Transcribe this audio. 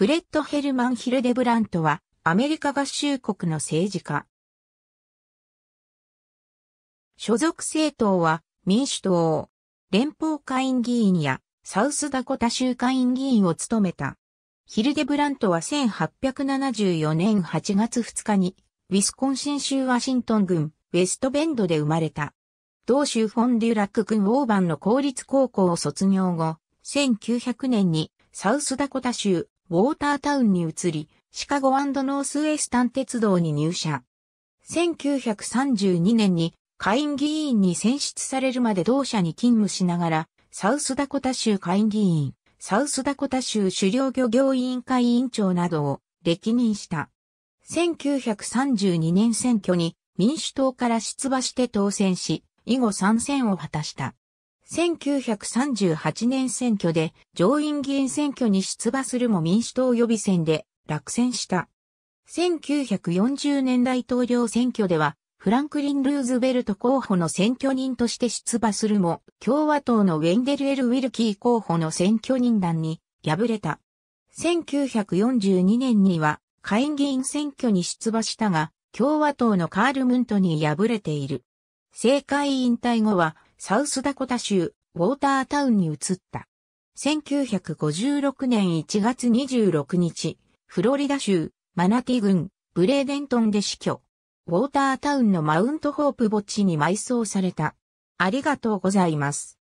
フレッド・ヘルマン・ヒルデブラントは、アメリカ合衆国の政治家。所属政党は、民主党、連邦下院議員や、サウスダコタ州下院議員を務めた。ヒルデブラントは1874年8月2日に、ウィスコンシン州ワシントン郡、ウェストベンドで生まれた。同州フォンデュラック郡オーバンの公立高校を卒業後、1900年にサウスダコタ州ウォータータウンに移り、シカゴノースウェスタン鉄道に入社。1932年に下院議員に選出されるまで同社に勤務しながら、サウスダコタ州下院議員、サウスダコタ州狩猟漁業委員会委員長などを歴任した。1932年選挙に民主党から出馬して当選し、以後参戦を果たした。1938年選挙で上院議員選挙に出馬するも民主党予備選で落選した。1940年大統領選挙ではフランクリン・ルーズベルト候補の選挙人として出馬するも共和党のウェンデル・エル・ウィルキー候補の選挙人団に敗れた。1942年には下院議員選挙に出馬したが共和党のカール・ムントに敗れている。政界引退後はサウスダコタ州、ウォータータウンに移った。1956年1月26日、フロリダ州、マナティ郡、ブレーデントンで死去。ウォータータウンのマウントホープ墓地に埋葬された。ありがとうございます。